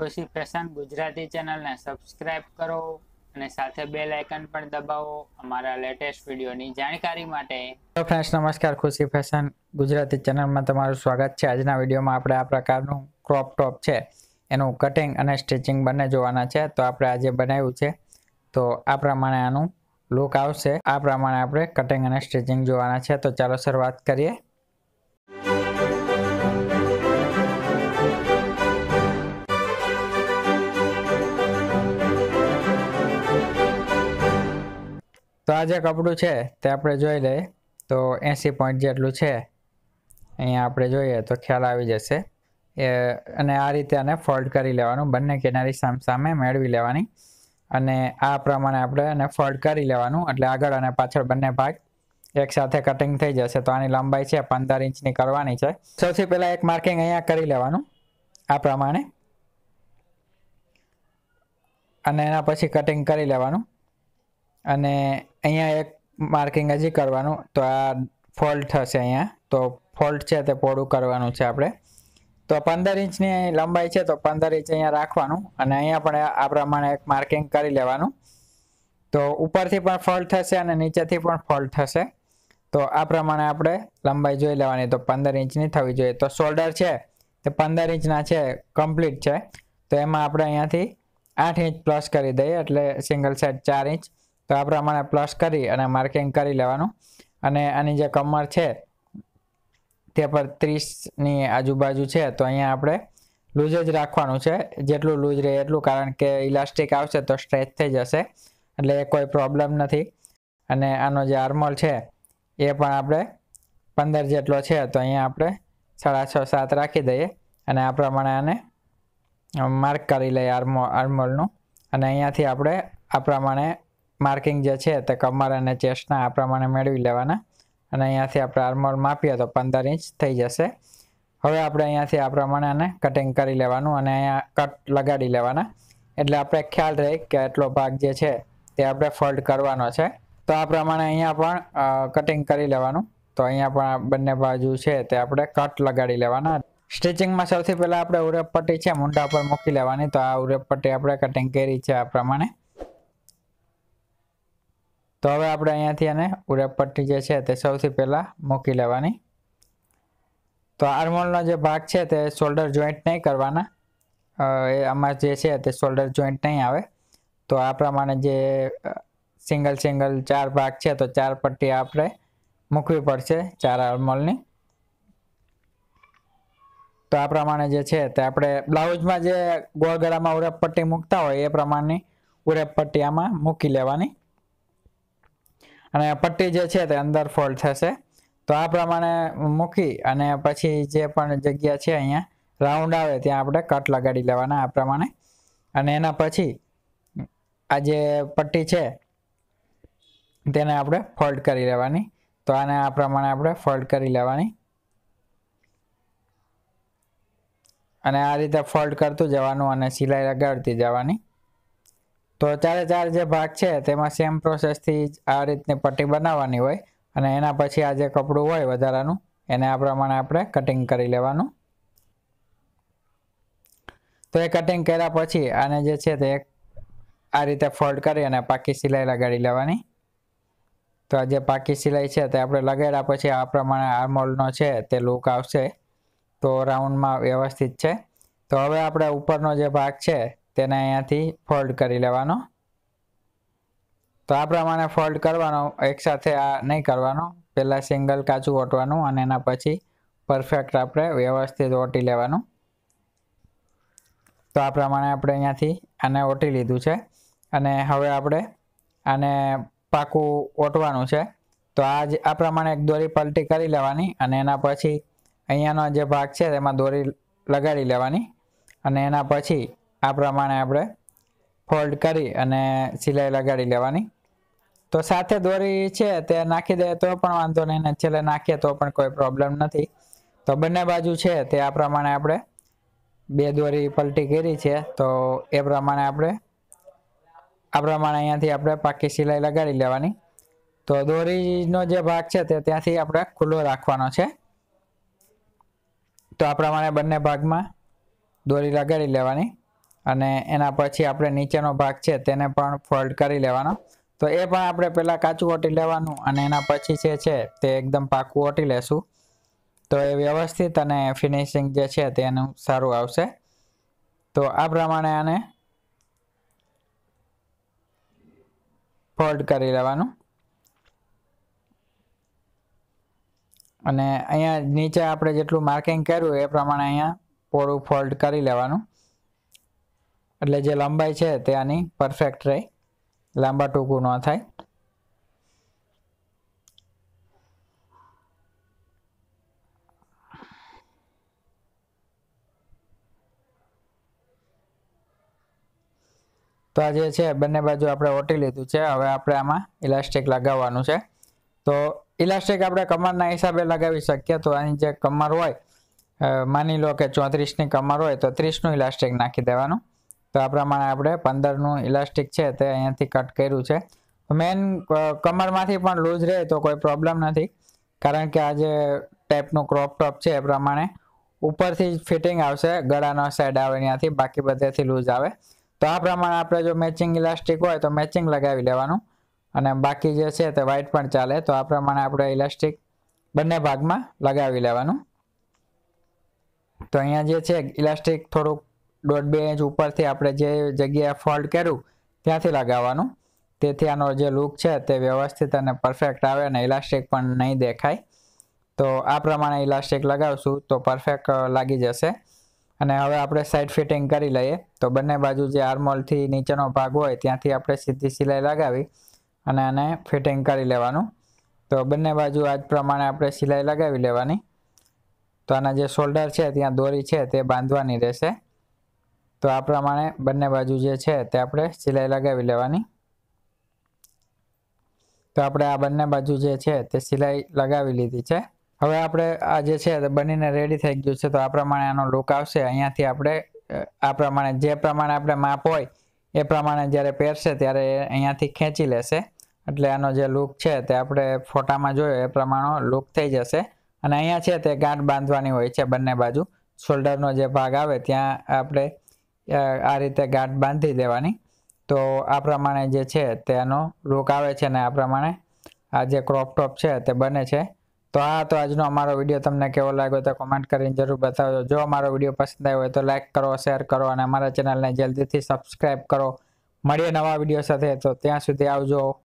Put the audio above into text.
ખુશી ફેશન ગુજરાતી ચેનલને સબસ્ક્રાઇબ કરો અને સાથે બે લાઇકન પણ દબાવો અમારા લેટેસ્ટ વિડીયોની જાણકારી માટે હેલો ફ્રેન્ડ્સ નમસ્કાર ખુશી ફેશન ગુજરાતી ચેનલમાં તમારું સ્વાગત છે આજના વિડીયોમાં આપણે આ પ્રકારનું ક્રોપ ટોપ છે એનું કટિંગ અને સ્ટિચિંગ બંને જોવાના છે તો આપણે આજે બનાવ્યું છે તો આ પ્રમાણે આનું લુક આવશે આ પ્રમાણે આપણે કટિંગ અને સ્ટિચિંગ જોવાના છે તો ચાલો શરૂઆત કરીએ આ જે કપડું છે તે આપણે જોઈ લઈએ તો એંસી પોઈન્ટ જેટલું છે અહીંયા આપણે જોઈએ તો ખ્યાલ આવી જશે એ અને આ રીતે આને ફોલ્ડ કરી લેવાનું બંને કિનારી સામસામે મેળવી લેવાની અને આ પ્રમાણે આપણે એને ફોલ્ડ કરી લેવાનું એટલે આગળ અને પાછળ બંને ભાગ એક સાથે કટિંગ થઈ જશે તો આની લંબાઈ છે પંદર ઇંચની કરવાની છે સૌથી પહેલાં એક માર્કિંગ અહીંયા કરી લેવાનું આ પ્રમાણે અને એના પછી કટિંગ કરી લેવાનું અને અહીંયા એક માર્કિંગ હજી કરવાનું તો આ ફોલ્ટ થશે અહીંયા તો ફોલ્ટ છે તે પહોળું કરવાનું છે આપણે તો પંદર ઇંચની લંબાઈ છે તો પંદર ઇંચ અહીંયા રાખવાનું અને અહીંયા પણ આ પ્રમાણે એક માર્કિંગ કરી લેવાનું તો ઉપરથી પણ ફોલ્ટ થશે અને નીચેથી પણ ફોલ્ટ થશે તો આ પ્રમાણે આપણે લંબાઈ જોઈ લેવાની તો પંદર ઇંચની થવી જોઈએ તો શોલ્ડર છે તે પંદર ઇંચના છે કમ્પ્લીટ છે તો એમાં આપણે અહીંયાથી આઠ ઇંચ પ્લસ કરી દઈએ એટલે સિંગલ સાઇડ ચાર ઇંચ તો આ પ્રમાણે પ્લસ કરી અને માર્કિંગ કરી લેવાનું અને આની જે કમર છે તે પર ત્રીસની આજુબાજુ છે તો અહીંયા આપણે લૂઝ જ રાખવાનું છે જેટલું લૂઝ રહે એટલું કારણ કે ઇલાસ્ટિક આવશે તો સ્ટ્રેચ થઈ જશે એટલે એ કોઈ પ્રોબ્લેમ નથી અને આનો જે આર્મોલ છે એ પણ આપણે પંદર જેટલો છે તો અહીંયા આપણે સાડા છ સાત રાખી દઈએ અને આ પ્રમાણે આને માર્ક કરી લઈએ આર્મો આર્મોલનું અને અહીંયાથી આપણે આ પ્રમાણે માર્કિંગ જે છે તે કમર અને ચેસ્ટના આ પ્રમાણે મેળવી લેવાના અને અહીંયાથી આપણે આર્મર માપીએ તો પંદર ઇંચ થઈ જશે હવે આપણે અહીંયાથી આ પ્રમાણે આને કટિંગ કરી લેવાનું અને અહીંયા કટ લગાડી લેવાના એટલે આપણે ખ્યાલ રહે કે એટલો ભાગ જે છે તે આપણે ફોલ્ડ કરવાનો છે તો આ પ્રમાણે અહીંયા પણ કટિંગ કરી લેવાનું તો અહીંયા પણ બંને બાજુ છે તે આપણે કટ લગાડી લેવાના સ્ટિચિંગમાં સૌથી પહેલાં આપણે ઉરેપટ્ટી છે મૂંઢા પર મૂકી લેવાની તો આ ઉરેપટ્ટી આપણે કટિંગ કરી છે આ પ્રમાણે તો હવે આપણે અહીંયાથી આને ઉડાપટ્ટી જે છે તે સૌથી પહેલાં મૂકી લેવાની તો આર્મોલનો જે ભાગ છે તે શોલ્ડર જોઈન્ટ નહીં કરવાના એ આમાં જે છે તે શોલ્ડર જોઈન્ટ નહીં આવે તો આ પ્રમાણે જે સિંગલ સિંગલ ચાર ભાગ છે તો ચાર પટ્ટી આપણે મૂકવી પડશે ચાર આર્મોલની તો આ પ્રમાણે જે છે તે આપણે બ્લાઉઝમાં જે ગોળગળામાં ઉરેપટ્ટી મૂકતા હોય એ પ્રમાણની ઉરેપટ્ટી આમાં મૂકી લેવાની અને પટ્ટી જે છે તે અંદર ફોલ્ડ થશે તો આ પ્રમાણે મૂકી અને પછી જે પણ જગ્યા છે અહીંયા રાઉન્ડ આવે ત્યાં આપણે કટ લગાડી લેવાના આ પ્રમાણે અને એના પછી આ જે પટ્ટી છે તેને આપણે ફોલ્ડ કરી લેવાની તો આને આ પ્રમાણે આપણે ફોલ્ડ કરી લેવાની અને આ રીતે ફોલ્ડ કરતું જવાનું અને સિલાઈ લગાડતી જવાની તો ચારે ચાર જે ભાગ છે તેમાં સેમ પ્રોસેસથી આ રીતની પટ્ટી બનાવવાની હોય અને એના પછી આ જે કપડું હોય વધારાનું એને આ પ્રમાણે આપણે કટિંગ કરી લેવાનું તો એ કટિંગ કર્યા પછી આને જે છે તે આ રીતે ફોલ્ડ કરી અને પાકી સિલાઈ લગાડી લેવાની તો આ જે પાકી સિલાઈ છે તે આપણે લગાડ્યા પછી આ પ્રમાણે આર્મોલનો છે તે લુક આવશે તો રાઉન્ડમાં વ્યવસ્થિત છે તો હવે આપણે ઉપરનો જે ભાગ છે તેને અહીંયાથી ફોલ્ડ કરી લેવાનો તો આ પ્રમાણે ફોલ્ડ કરવાનો એકસાથે આ નહીં કરવાનો પહેલાં સિંગલ કાચું ઓટવાનું અને એના પછી પરફેક્ટ આપણે વ્યવસ્થિત ઓટી લેવાનું તો આ પ્રમાણે આપણે અહીંયાથી આને ઓટી લીધું છે અને હવે આપણે આને પાકું ઓટવાનું છે તો આ જ આ પ્રમાણે એક દોરી પલટી કરી લેવાની અને એના પછી અહીંયાનો જે ભાગ છે તેમાં દોરી લગાડી લેવાની અને એના પછી આ પ્રમાણે આપણે ફોલ્ડ કરી અને સિલાઈ લગાડી લેવાની તો સાથે દોરી છે તે નાખી દે તો પણ વાંધો નહીં ને છેલ્લે નાખીએ તો પણ કોઈ પ્રોબ્લેમ નથી તો બંને બાજુ છે તે આ પ્રમાણે આપણે બે દોરી પલટી કરી છે તો એ પ્રમાણે આપણે આ પ્રમાણે અહીંયાથી આપણે પાકી સિલાઈ લગાડી લેવાની તો દોરીનો જે ભાગ છે તે ત્યાંથી આપણે ખુલ્લો રાખવાનો છે તો આ પ્રમાણે બંને ભાગમાં દોરી લગાડી લેવાની અને એના પછી આપણે નીચેનો ભાગ છે તેને પણ ફોલ્ડ કરી લેવાનો તો એ પણ આપણે પહેલાં કાચું ઓટી લેવાનું અને એના પછી જે છે તે એકદમ પાકું ઓટી લેશું તો એ વ્યવસ્થિત અને ફિનિશિંગ જે છે તેનું સારું આવશે તો આ પ્રમાણે આને ફોલ્ડ કરી લેવાનું અને અહીંયા નીચે આપણે જેટલું માર્કિંગ કર્યું એ પ્રમાણે અહીંયા પોળું ફોલ્ડ કરી લેવાનું એટલે જે લંબાઈ છે તે આની પરફેક્ટ રહે લાંબા ટૂંકું ન થાય તો આ જે છે બંને બાજુ આપણે ઓટી લીધું છે હવે આપણે આમાં ઇલાસ્ટિક લગાવવાનું છે તો ઇલાસ્ટિક આપણે કમરના હિસાબે લગાવી શકીએ તો આની જે કમર હોય માની લો કે ચોત્રીસની કમર હોય તો ત્રીસનું ઇલાસ્ટિક નાખી દેવાનું તો આ પ્રમાણે આપણે પંદરનું ઇલાસ્ટિક છે તે અહીંયાથી કટ કર્યું છે મેન કમરમાંથી પણ લૂઝ રહે તો કોઈ પ્રોબ્લેમ નથી કારણ કે આ જે ટાઈપનું ક્રોપ ટોપ છે એ પ્રમાણે ઉપરથી જ ફિટિંગ આવશે ગળાનો સાઈડ આવે ત્યાંથી બાકી બધેથી લૂઝ આવે તો આ પ્રમાણે આપણે જો મેચિંગ ઇલાસ્ટિક હોય તો મેચિંગ લગાવી લેવાનું અને બાકી જે છે તે વ્હાઇટ પણ ચાલે તો આ પ્રમાણે આપણે ઇલાસ્ટિક બંને ભાગમાં લગાવી લેવાનું તો અહીંયા જે છે ઇલાસ્ટિક થોડુંક દોઢ બે ઇંચ ઉપરથી આપણે જે જગ્યાએ ફોલ્ડ કર્યું ત્યાંથી લગાવવાનું તેથી આનો જે લુક છે તે વ્યવસ્થિત અને પરફેક્ટ આવે અને ઇલાસ્ટિક પણ નહીં દેખાય તો આ પ્રમાણે ઇલાસ્ટિક લગાવશું તો પરફેક્ટ લાગી જશે અને હવે આપણે સાઈડ ફિટિંગ કરી લઈએ તો બંને બાજુ જે આર્મોલથી નીચેનો ભાગ હોય ત્યાંથી આપણે સીધી સિલાઈ લગાવી અને આને ફિટિંગ કરી લેવાનું તો બંને બાજુ આ જ પ્રમાણે આપણે સિલાઈ લગાવી લેવાની તો આના જે શોલ્ડર છે ત્યાં દોરી છે તે બાંધવાની રહેશે તો આ પ્રમાણે બંને બાજુ જે છે તે આપણે સિલાઈ લગાવી લેવાની તો આપણે આ બંને બાજુ જે છે તે સિલાઈ લગાવી લીધી છે હવે આપણે આ જે છે બનીને રેડી થઈ ગયું છે તો આ પ્રમાણે આનો લુક આવશે અહીંયાથી આપણે આ પ્રમાણે જે પ્રમાણે આપણે માપ હોય એ પ્રમાણે જ્યારે પહેરશે ત્યારે અહીંયાથી ખેંચી લેશે એટલે આનો જે લુક છે તે આપણે ફોટામાં જોયો એ પ્રમાણે લુક થઈ જશે અને અહીંયા છે તે ગાંઠ બાંધવાની હોય છે બંને બાજુ શોલ્ડરનો જે ભાગ આવે ત્યાં આપણે આ રીતે ગાંઠ બાંધી દેવાની તો આ પ્રમાણે જે છે તેનો લુક આવે છે ને આ પ્રમાણે આ જે ક્રોપટોપ છે તે બને છે તો આ તો આજનો અમારો વિડીયો તમને કેવો લાગ્યો તો કોમેન્ટ કરીને જરૂર બતાવજો જો અમારો વિડીયો પસંદ આવ્યો હોય તો લાઇક કરો શેર કરો અને અમારા ચેનલને જલ્દીથી સબસ્ક્રાઈબ કરો મળીએ નવા વિડીયો સાથે તો ત્યાં સુધી આવજો